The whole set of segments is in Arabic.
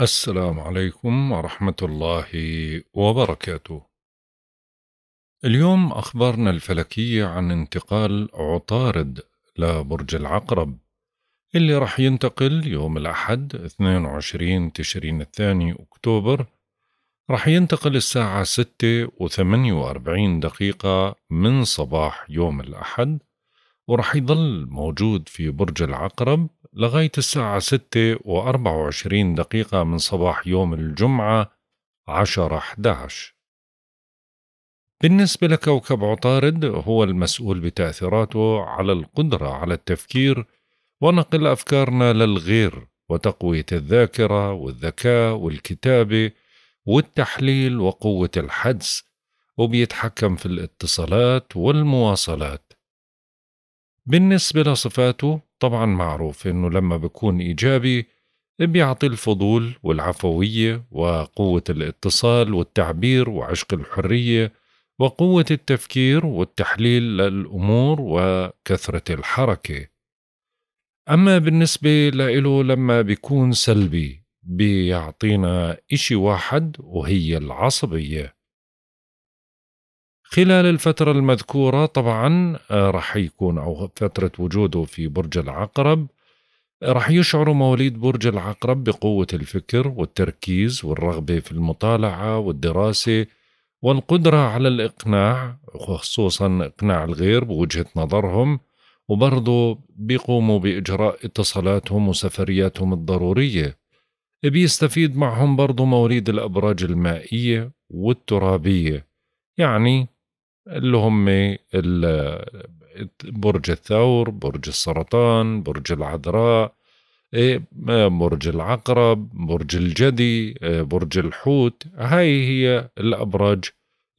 السلام عليكم ورحمة الله وبركاته. اليوم أخبارنا الفلكية عن انتقال عطارد لبرج العقرب اللي راح ينتقل يوم الأحد 22 تشرين الثاني أكتوبر راح ينتقل الساعة 6 و48 دقيقة من صباح يوم الأحد ورح يظل موجود في برج العقرب لغاية الساعة 6 و24 دقيقة من صباح يوم الجمعة 10 11 بالنسبة لكوكب عطارد هو المسؤول بتأثيراته على القدرة على التفكير ونقل أفكارنا للغير وتقوية الذاكرة والذكاء والكتابة والتحليل وقوة الحدس وبيتحكم في الاتصالات والمواصلات بالنسبة لصفاته طبعا معروف انه لما بكون ايجابي بيعطي الفضول والعفوية وقوة الاتصال والتعبير وعشق الحرية وقوة التفكير والتحليل للأمور وكثرة الحركة أما بالنسبة لإله لما بيكون سلبي بيعطينا إشي واحد وهي العصبية خلال الفترة المذكورة طبعا آه، راح يكون أو فترة وجوده في برج العقرب راح يشعر مواليد برج العقرب بقوة الفكر والتركيز والرغبة في المطالعة والدراسة والقدرة على الإقناع خصوصا إقناع الغير بوجهة نظرهم وبرضه بيقوموا بإجراء اتصالاتهم وسفرياتهم الضرورية بيستفيد معهم برضه مواليد الأبراج المائية والترابية يعني اللي هم برج الثور برج السرطان برج العذراء إيه، برج العقرب برج الجدي إيه، برج الحوت هاي هي الأبراج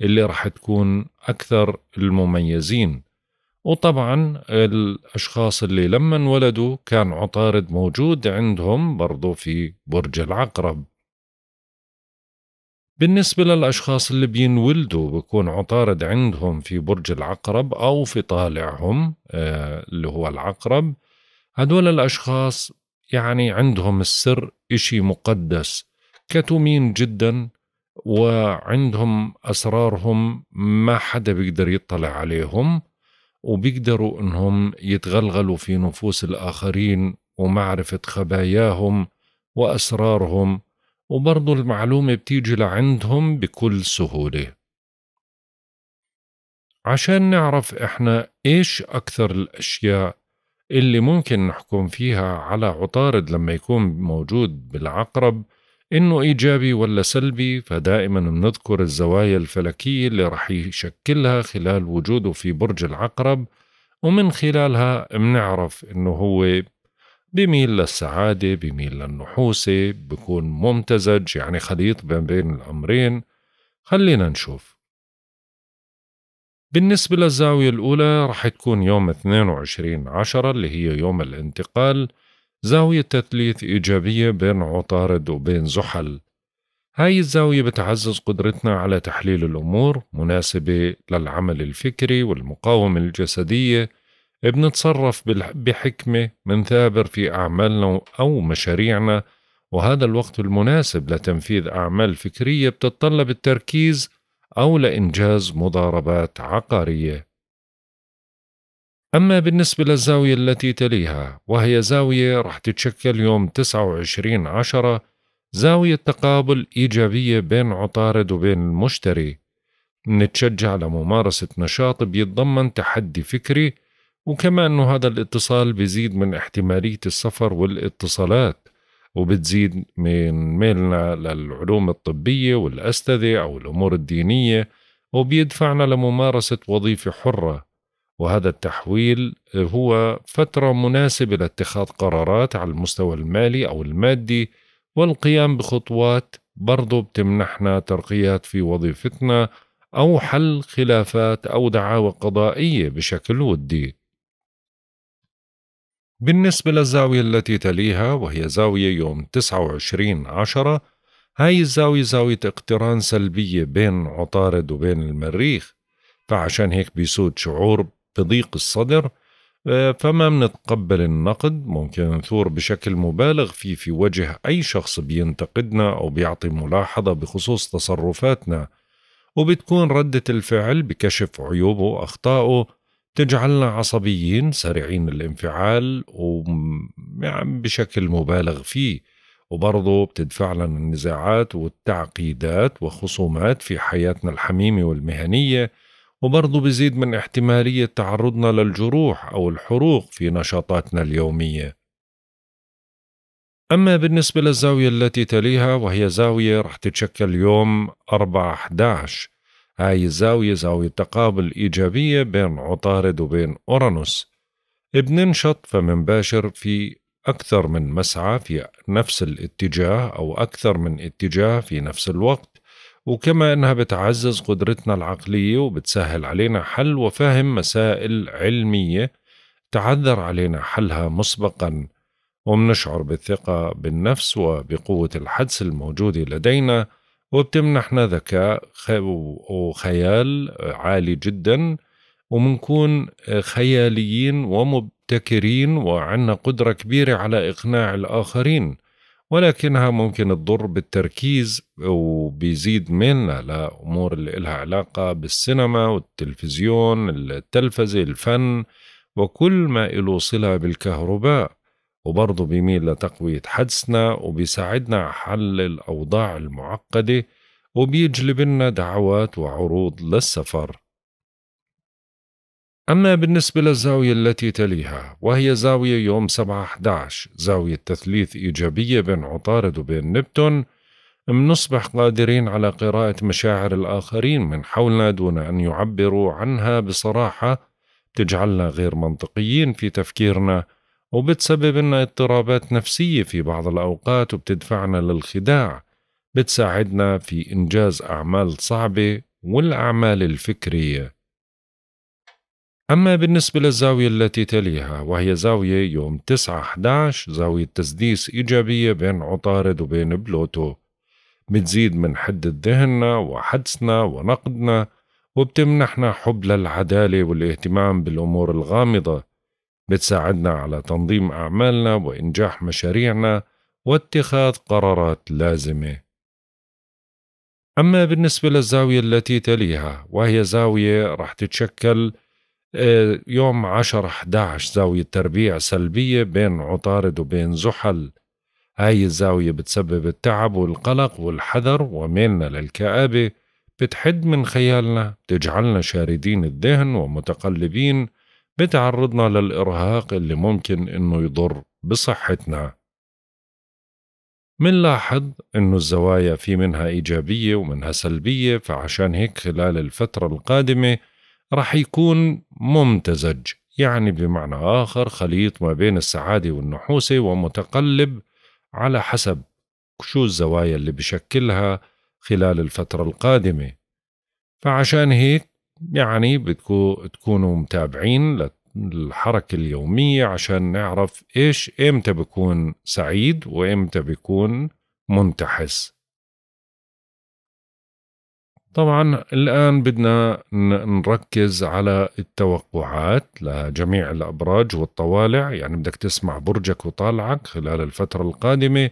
اللي راح تكون أكثر المميزين وطبعا الأشخاص اللي لما انولدوا كان عطارد موجود عندهم برضو في برج العقرب بالنسبة للأشخاص اللي بينولدوا بكون عطارد عندهم في برج العقرب أو في طالعهم آه، اللي هو العقرب هدول الأشخاص يعني عندهم السر إشي مقدس كتومين جدا وعندهم أسرارهم ما حدا بيقدر يطلع عليهم وبيقدروا انهم يتغلغلوا في نفوس الاخرين ومعرفه خباياهم واسرارهم وبرضه المعلومة بتيجي لعندهم بكل سهولة عشان نعرف إحنا إيش أكثر الأشياء اللي ممكن نحكم فيها على عطارد لما يكون موجود بالعقرب إنه إيجابي ولا سلبي فدائما بنذكر الزوايا الفلكية اللي رح يشكلها خلال وجوده في برج العقرب ومن خلالها بنعرف إنه هو بميل للسعادة بميل للنحوسة بكون ممتزج يعني خليط بين بين الأمرين خلينا نشوف بالنسبة للزاوية الأولى رح تكون يوم 22 عشرة اللي هي يوم الانتقال زاوية تثليث إيجابية بين عطارد وبين زحل هاي الزاوية بتعزز قدرتنا على تحليل الأمور مناسبة للعمل الفكري والمقاومة الجسدية بنتصرف بحكمة منثابر في أعمالنا أو مشاريعنا وهذا الوقت المناسب لتنفيذ أعمال فكرية بتتطلب التركيز أو لإنجاز مضاربات عقارية. أما بالنسبة للزاوية التي تليها وهي زاوية رح تتشكل يوم 29 عشرة زاوية تقابل إيجابية بين عطارد وبين المشتري نتشجع لممارسة نشاط بيتضمن تحدي فكري وكما أنه هذا الاتصال بيزيد من احتمالية السفر والاتصالات وبتزيد من ميلنا للعلوم الطبية والأستاذة أو الأمور الدينية وبيدفعنا لممارسة وظيفة حرة وهذا التحويل هو فترة مناسبة لاتخاذ قرارات على المستوى المالي أو المادي والقيام بخطوات برضو بتمنحنا ترقيات في وظيفتنا أو حل خلافات أو دعاوى قضائية بشكل ودي بالنسبة للزاوية التي تليها وهي زاوية يوم 29 عشرة هاي الزاوية زاوية اقتران سلبية بين عطارد وبين المريخ فعشان هيك بيسود شعور بضيق الصدر آه، فما منتقبل النقد ممكن نثور بشكل مبالغ فيه في وجه أي شخص بينتقدنا أو بيعطي ملاحظة بخصوص تصرفاتنا وبتكون ردة الفعل بكشف عيوبه وأخطائه تجعلنا عصبيين سريعين الانفعال يعني بشكل مبالغ فيه وبرضه بتدفع لنا النزاعات والتعقيدات وخصومات في حياتنا الحميمة والمهنية وبرضه بزيد من احتمالية تعرضنا للجروح أو الحروق في نشاطاتنا اليومية أما بالنسبة للزاوية التي تليها وهي زاوية رح تتشكل يوم 4 11 هاي الزاوية زاوية تقابل إيجابية بين عطارد وبين أورانوس بننشط فمنباشر في أكثر من مسعى في نفس الاتجاه أو أكثر من اتجاه في نفس الوقت وكما أنها بتعزز قدرتنا العقلية وبتسهل علينا حل وفهم مسائل علمية تعذر علينا حلها مسبقا ومنشعر بالثقة بالنفس وبقوة الحدس الموجودة لدينا وبتمنحنا ذكاء وخيال عالي جدا ومنكون خياليين ومبتكرين وعندنا قدرة كبيرة على إقناع الآخرين ولكنها ممكن تضر بالتركيز وبيزيد منا لأمور اللي إلها علاقة بالسينما والتلفزيون التلفزة الفن وكل ما إله صلة بالكهرباء وبرضه بيميل لتقوية حدسنا وبيساعدنا على حل الأوضاع المعقدة وبيجلب لنا دعوات وعروض للسفر أما بالنسبة للزاوية التي تليها وهي زاوية يوم 7-11 زاوية تثليث إيجابية بين عطارد وبين نبتون منصبح قادرين على قراءة مشاعر الآخرين من حولنا دون أن يعبروا عنها بصراحة تجعلنا غير منطقيين في تفكيرنا وبتسبب لنا اضطرابات نفسية في بعض الأوقات وبتدفعنا للخداع بتساعدنا في إنجاز أعمال صعبة والأعمال الفكرية أما بالنسبة للزاوية التي تليها وهي زاوية يوم 9-11 زاوية تسديس إيجابية بين عطارد وبين بلوتو بتزيد من حدة ذهننا وحدسنا ونقدنا وبتمنحنا حب للعدالة والاهتمام بالأمور الغامضة بتساعدنا على تنظيم أعمالنا وإنجاح مشاريعنا واتخاذ قرارات لازمة. أما بالنسبة للزاوية التي تليها وهي زاوية رح تتشكل آه، يوم 10 11 زاوية تربيع سلبية بين عطارد وبين زحل هاي الزاوية بتسبب التعب والقلق والحذر وميلنا للكآبة بتحد من خيالنا بتجعلنا شاردين الذهن ومتقلبين بتعرضنا للإرهاق اللي ممكن إنه يضر بصحتنا منلاحظ إنه الزوايا في منها إيجابية ومنها سلبية فعشان هيك خلال الفترة القادمة رح يكون ممتزج يعني بمعنى آخر خليط ما بين السعادة والنحوسة ومتقلب على حسب شو الزوايا اللي بشكلها خلال الفترة القادمة فعشان هيك يعني بدكم تكونوا متابعين للحركة اليومية عشان نعرف إيش إمتى بكون سعيد وإمتى بكون منتحس طبعا الآن بدنا نركز على التوقعات لجميع الأبراج والطوالع يعني بدك تسمع برجك وطالعك خلال الفترة القادمة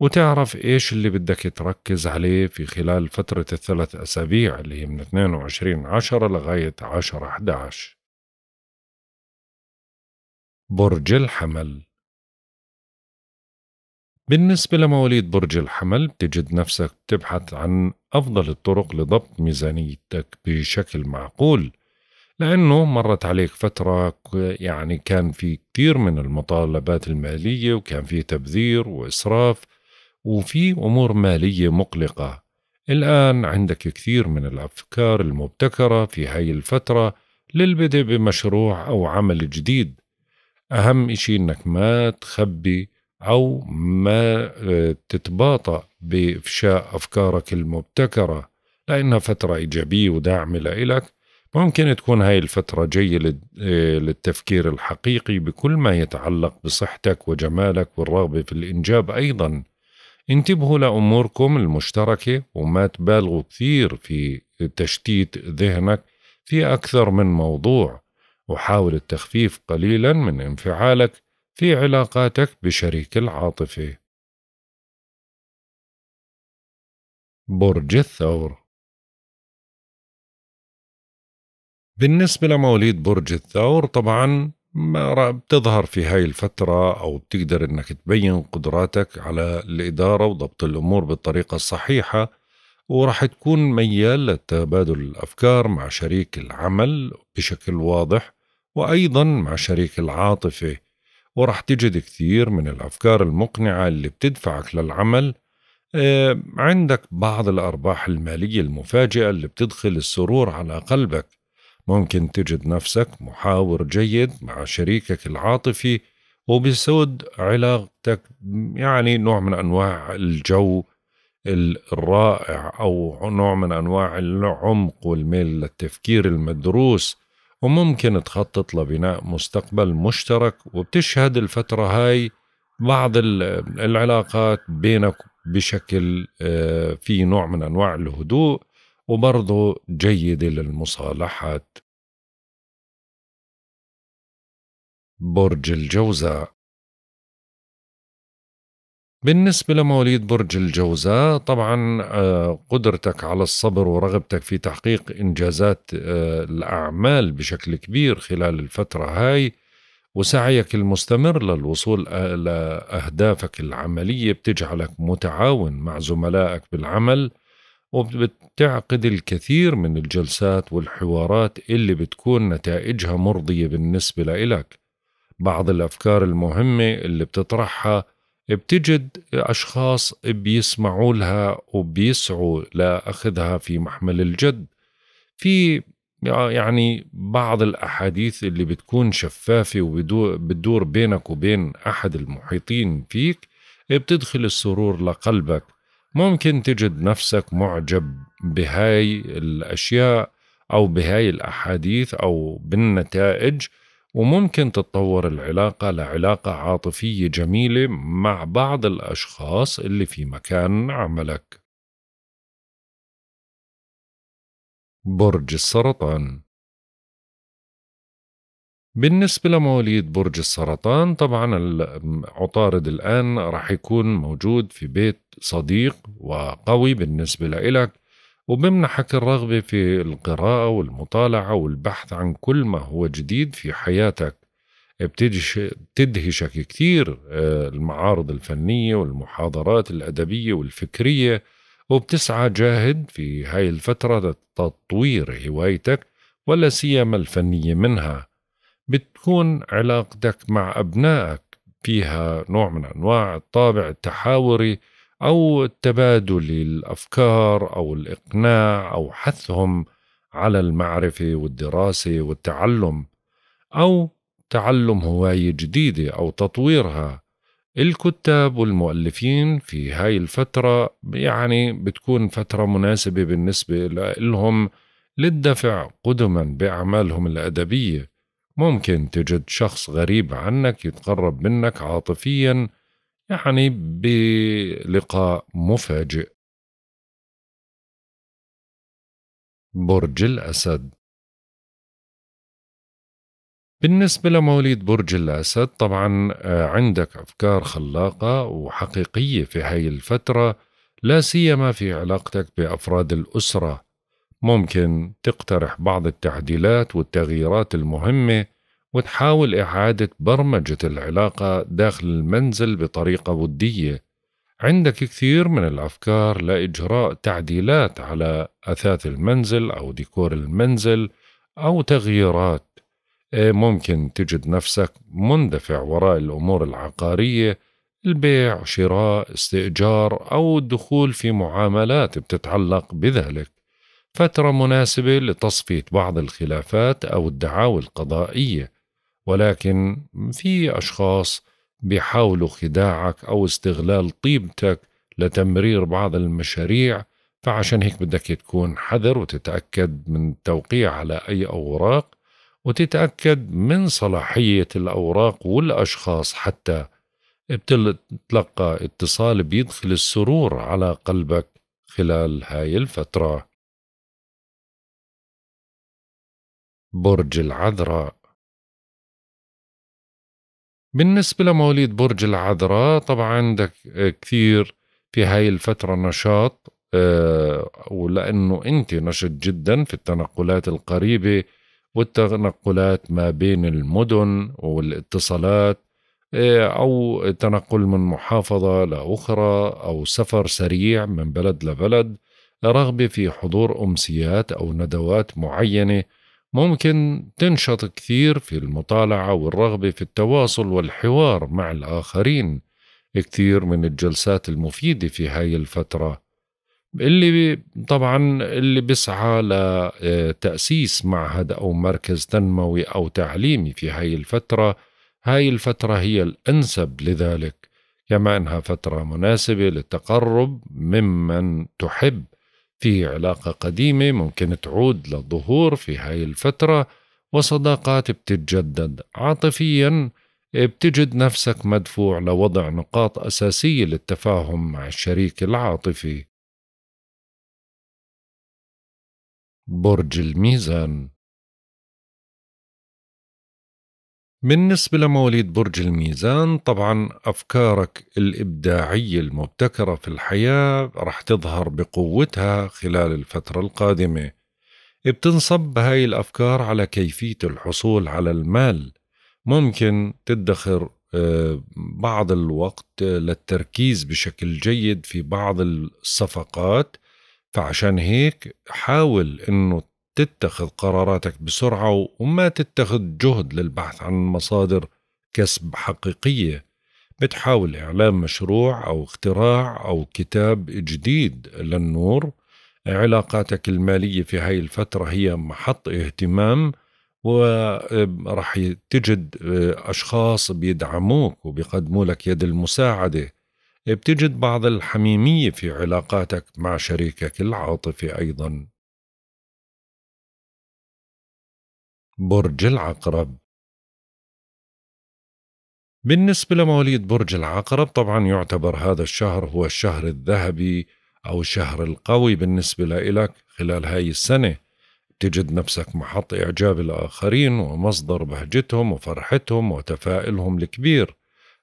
وتعرف إيش اللي بدك تركز عليه في خلال فترة الثلاث أسابيع اللي هي من 22 عشرة لغاية 10 11 برج الحمل بالنسبة لمواليد برج الحمل بتجد نفسك بتبحث عن أفضل الطرق لضبط ميزانيتك بشكل معقول لأنه مرت عليك فترة يعني كان في كثير من المطالبات المالية وكان في تبذير وإسراف وفي أمور مالية مقلقة الآن عندك كثير من الأفكار المبتكرة في هاي الفترة للبدء بمشروع أو عمل جديد أهم إشي إنك ما تخبي أو ما آه، تتباطأ بإفشاء أفكارك المبتكرة لأنها فترة إيجابية وداعمة لإلك ممكن تكون هاي الفترة جيدة آه، للتفكير الحقيقي بكل ما يتعلق بصحتك وجمالك والرغبة في الإنجاب أيضاً انتبهوا لأموركم المشتركة وما تبالغوا كثير في تشتيت ذهنك في أكثر من موضوع وحاول التخفيف قليلا من انفعالك في علاقاتك بشريك العاطفة برج الثور بالنسبة لمواليد برج الثور طبعا بتظهر في هاي الفترة أو بتقدر أنك تبين قدراتك على الإدارة وضبط الأمور بالطريقة الصحيحة وراح تكون ميال لتبادل الأفكار مع شريك العمل بشكل واضح وأيضا مع شريك العاطفة وراح تجد كثير من الأفكار المقنعة اللي بتدفعك للعمل آه، عندك بعض الأرباح المالية المفاجئة اللي بتدخل السرور على قلبك ممكن تجد نفسك محاور جيد مع شريكك العاطفي وبسود علاقتك يعني نوع من أنواع الجو الرائع أو نوع من أنواع العمق والميل للتفكير المدروس وممكن تخطط لبناء مستقبل مشترك وبتشهد الفترة هاي بعض العلاقات بينك بشكل آه، في نوع من أنواع الهدوء وبرضه جيدة للمصالحات برج الجوزاء بالنسبة لمواليد برج الجوزاء طبعا آه، قدرتك على الصبر ورغبتك في تحقيق إنجازات آه، الأعمال بشكل كبير خلال الفترة هاي وسعيك المستمر للوصول آه، لأهدافك العملية بتجعلك متعاون مع زملائك بالعمل وبتعقد الكثير من الجلسات والحوارات اللي بتكون نتائجها مرضية بالنسبة لإلك بعض الأفكار المهمة اللي بتطرحها بتجد أشخاص بيسمعوا لها وبيسعوا لأخذها في محمل الجد في يعني بعض الأحاديث اللي بتكون شفافة وبتدور بينك وبين أحد المحيطين فيك بتدخل السرور لقلبك ممكن تجد نفسك معجب بهاي الأشياء أو بهاي الأحاديث أو بالنتائج وممكن تتطور العلاقة لعلاقة عاطفية جميلة مع بعض الأشخاص اللي في مكان عملك برج السرطان بالنسبة لمواليد برج السرطان طبعا عطارد الآن رح يكون موجود في بيت صديق وقوي بالنسبة لإلك وبمنحك الرغبة في القراءة والمطالعة والبحث عن كل ما هو جديد في حياتك بتدهشك كثير آه، المعارض الفنية والمحاضرات الأدبية والفكرية وبتسعى جاهد في هاي الفترة لتطوير هوايتك ولا سيما الفنية منها بتكون علاقتك مع أبنائك فيها نوع من أنواع الطابع التحاوري او تبادل الافكار او الاقناع او حثهم على المعرفه والدراسه والتعلم او تعلم هوايه جديده او تطويرها الكتاب والمؤلفين في هاي الفترة يعني بتكون فترة مناسبة بالنسبة لهم للدفع قدما بأعمالهم الأدبية ممكن تجد شخص غريب عنك يتقرب منك عاطفيا يعني بلقاء مفاجئ برج الأسد بالنسبة لمواليد برج الأسد طبعا آه، عندك أفكار خلاقة وحقيقية في هاي الفترة لا سيما في علاقتك بأفراد الأسرة ممكن تقترح بعض التعديلات والتغييرات المهمة وتحاول إعادة برمجة العلاقة داخل المنزل بطريقة ودية عندك كثير من الأفكار لإجراء تعديلات على أثاث المنزل أو ديكور المنزل أو تغييرات إيه، ممكن تجد نفسك مندفع وراء الأمور العقارية البيع شراء استئجار أو الدخول في معاملات بتتعلق بذلك فترة مناسبة لتصفية بعض الخلافات أو الدعاوى القضائية ولكن في أشخاص بيحاولوا خداعك أو استغلال طيبتك لتمرير بعض المشاريع فعشان هيك بدك تكون حذر وتتأكد من التوقيع على أي أوراق وتتأكد من صلاحية الأوراق والأشخاص حتى بتلقى اتصال بيدخل السرور على قلبك خلال هاي الفترة برج العذراء بالنسبة لمواليد برج العذراء طبعا عندك آه، كثير في هاي الفترة نشاط آه، ولأنه أنت نشط جدا في التنقلات القريبة والتنقلات ما بين المدن والاتصالات آه، أو تنقل من محافظة لأخرى أو سفر سريع من بلد لبلد رغبة في حضور أمسيات أو ندوات معينة ممكن تنشط كثير في المطالعة والرغبة في التواصل والحوار مع الآخرين كثير من الجلسات المفيدة في هاي الفترة اللي طبعا اللي بسعى لتأسيس آه، معهد أو مركز تنموي أو تعليمي في هاي الفترة هاي الفترة هي الأنسب لذلك كما أنها فترة مناسبة للتقرب ممن تحب في علاقة قديمة ممكن تعود للظهور في هاي الفترة وصداقات بتتجدد عاطفيا بتجد نفسك مدفوع لوضع نقاط أساسية للتفاهم مع الشريك العاطفي برج الميزان بالنسبة لمواليد برج الميزان طبعا أفكارك الإبداعية المبتكرة في الحياة رح تظهر بقوتها خلال الفترة القادمة بتنصب هاي الأفكار على كيفية الحصول على المال ممكن تدخر آه، بعض الوقت آه، للتركيز بشكل جيد في بعض الصفقات فعشان هيك حاول انه تتخذ قراراتك بسرعة وما تتخذ جهد للبحث عن مصادر كسب حقيقية بتحاول إعلام مشروع أو اختراع أو كتاب جديد للنور علاقاتك المالية في هاي الفترة هي محط اهتمام ورح تجد أشخاص بيدعموك وبيقدموا لك يد المساعدة بتجد بعض الحميمية في علاقاتك مع شريكك العاطفي أيضاً برج العقرب بالنسبة لمواليد برج العقرب طبعا يعتبر هذا الشهر هو الشهر الذهبي أو الشهر القوي بالنسبة لإلك خلال هاي السنة تجد نفسك محط إعجاب الآخرين ومصدر بهجتهم وفرحتهم وتفائلهم الكبير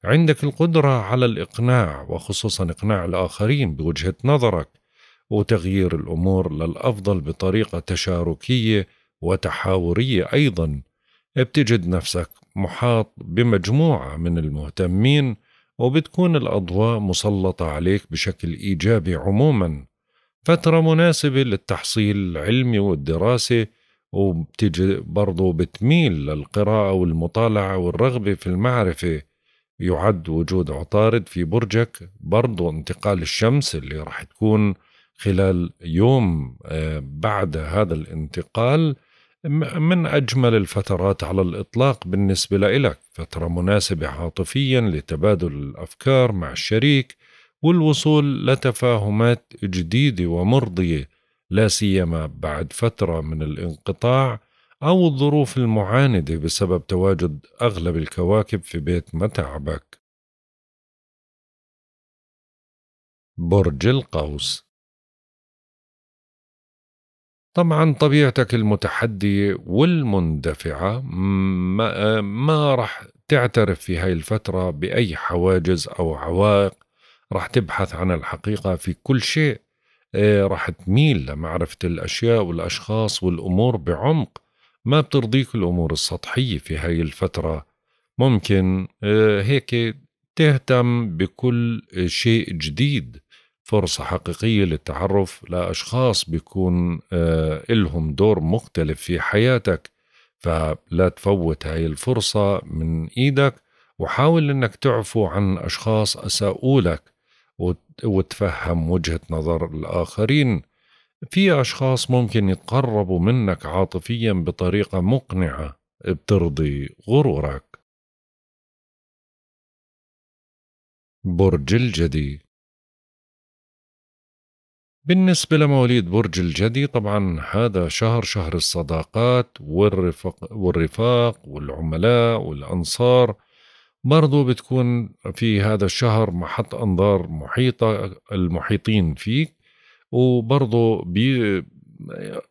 عندك القدرة على الإقناع وخصوصا إقناع الآخرين بوجهة نظرك وتغيير الأمور للأفضل بطريقة تشاركية وتحاوريه ايضا بتجد نفسك محاط بمجموعه من المهتمين وبتكون الاضواء مسلطه عليك بشكل ايجابي عموما فتره مناسبه للتحصيل العلمي والدراسه وبتجي برضه بتميل للقراءة والمطالعة والرغبة في المعرفة يعد وجود عطارد في برجك برضه انتقال الشمس اللي راح تكون خلال يوم آه، بعد هذا الانتقال من أجمل الفترات على الإطلاق بالنسبة لإلك فترة مناسبة عاطفيا لتبادل الأفكار مع الشريك والوصول لتفاهمات جديدة ومرضية لا سيما بعد فترة من الانقطاع أو الظروف المعاندة بسبب تواجد أغلب الكواكب في بيت متعبك برج القوس طبعا طبيعتك المتحدية والمندفعة ما, ما رح تعترف في هاي الفترة بأي حواجز أو عوائق رح تبحث عن الحقيقة في كل شيء آه، رح تميل لمعرفة الأشياء والأشخاص والأمور بعمق ما بترضيك الأمور السطحية في هاي الفترة ممكن آه، هيك تهتم بكل شيء جديد فرصة حقيقية للتعرف لأشخاص بيكون آه، إلهم دور مختلف في حياتك فلا تفوت هاي الفرصة من إيدك وحاول أنك تعفو عن أشخاص أساؤولك لك وتفهم وجهة نظر الآخرين في أشخاص ممكن يتقربوا منك عاطفيا بطريقة مقنعة بترضي غرورك برج الجدي بالنسبة لمواليد برج الجدي طبعا هذا شهر شهر الصداقات والرفاق, والرفاق والعملاء والأنصار برضو بتكون في هذا الشهر محط أنظار محيطة المحيطين فيك وبرضو بي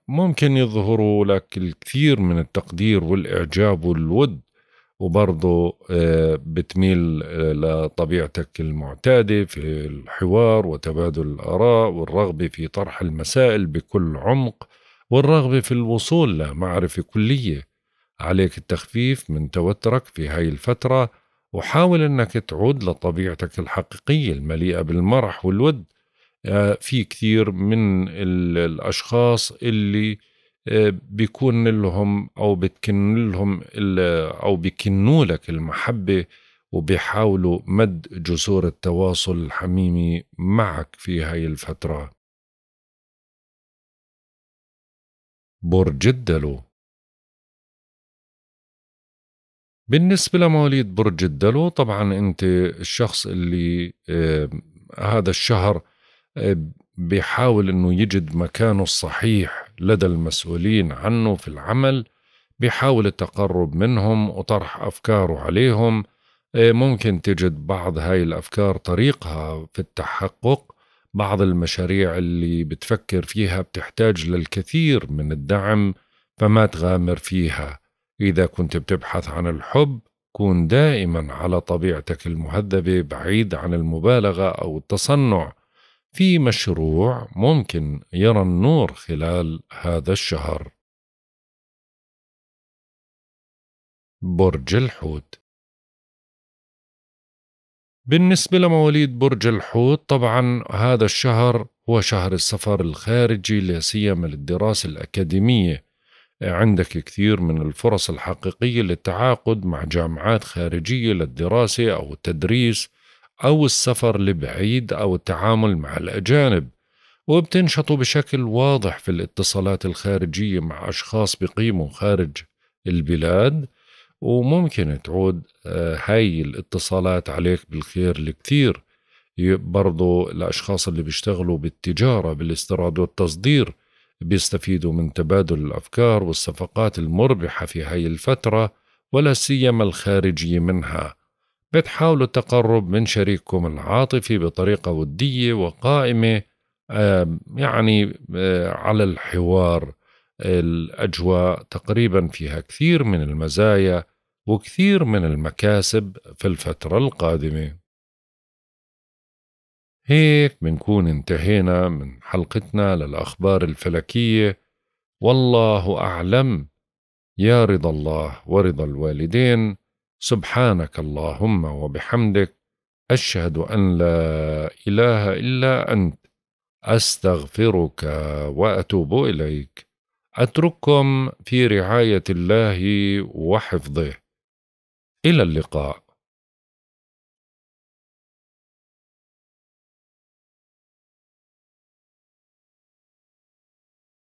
ممكن يظهروا لك الكثير من التقدير والإعجاب والود وبرضه آه، بتميل آه، لطبيعتك المعتادة في الحوار وتبادل الآراء والرغبة في طرح المسائل بكل عمق والرغبة في الوصول لمعرفة كلية عليك التخفيف من توترك في هاي الفترة وحاول أنك تعود لطبيعتك الحقيقية المليئة بالمرح والود آه، في كثير من الأشخاص اللي بيكون لهم او بتكن لهم او بيكنوا لك المحبه وبيحاولوا مد جسور التواصل الحميمي معك في هاي الفتره برج الدلو بالنسبة لمواليد برج الدلو طبعا انت الشخص اللي آه، هذا الشهر آه، بيحاول انه يجد مكانه الصحيح لدى المسؤولين عنه في العمل بيحاول التقرب منهم وطرح افكاره عليهم إيه، ممكن تجد بعض هاي الافكار طريقها في التحقق بعض المشاريع اللي بتفكر فيها بتحتاج للكثير من الدعم فما تغامر فيها اذا كنت بتبحث عن الحب كون دائما على طبيعتك المهذبه بعيد عن المبالغه او التصنع في مشروع ممكن يرى النور خلال هذا الشهر برج الحوت بالنسبة لمواليد برج الحوت طبعا هذا الشهر هو شهر السفر الخارجي لا سيما للدراسة الأكاديمية عندك كثير من الفرص الحقيقية للتعاقد مع جامعات خارجية للدراسة أو التدريس أو السفر لبعيد أو التعامل مع الأجانب وبتنشطوا بشكل واضح في الاتصالات الخارجية مع أشخاص بقيموا خارج البلاد وممكن تعود آه، هاي الاتصالات عليك بالخير الكثير برضو الأشخاص اللي بيشتغلوا بالتجارة بالاستيراد والتصدير بيستفيدوا من تبادل الأفكار والصفقات المربحة في هاي الفترة ولا سيما الخارجية منها بتحاولوا التقرب من شريككم العاطفي بطريقة ودية وقائمة يعني آه، على الحوار الأجواء تقريبا فيها كثير من المزايا وكثير من المكاسب في الفترة القادمة هيك بنكون انتهينا من حلقتنا للأخبار الفلكية والله أعلم يا رضا الله ورضا الوالدين سبحانك اللهم وبحمدك اشهد ان لا اله الا انت استغفرك واتوب اليك اترككم في رعايه الله وحفظه الى اللقاء